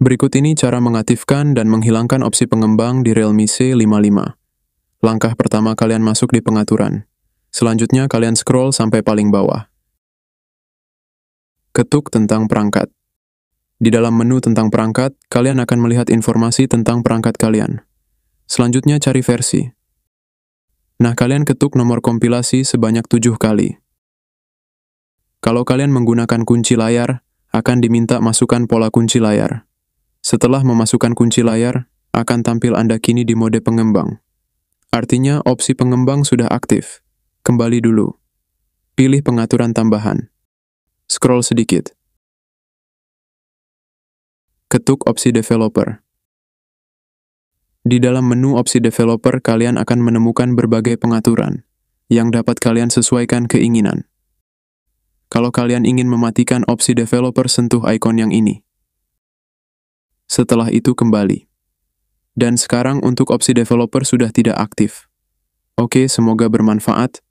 Berikut ini cara mengaktifkan dan menghilangkan opsi pengembang di Realme C55. Langkah pertama kalian masuk di pengaturan. Selanjutnya kalian scroll sampai paling bawah. Ketuk tentang perangkat. Di dalam menu tentang perangkat, kalian akan melihat informasi tentang perangkat kalian. Selanjutnya cari versi. Nah, kalian ketuk nomor kompilasi sebanyak tujuh kali. Kalau kalian menggunakan kunci layar, akan diminta masukkan pola kunci layar. Setelah memasukkan kunci layar, akan tampil Anda kini di mode pengembang. Artinya, opsi pengembang sudah aktif. Kembali dulu. Pilih pengaturan tambahan. Scroll sedikit. Ketuk opsi developer. Di dalam menu opsi developer, kalian akan menemukan berbagai pengaturan yang dapat kalian sesuaikan keinginan. Kalau kalian ingin mematikan opsi developer, sentuh ikon yang ini setelah itu kembali. Dan sekarang untuk opsi developer sudah tidak aktif. Oke, semoga bermanfaat.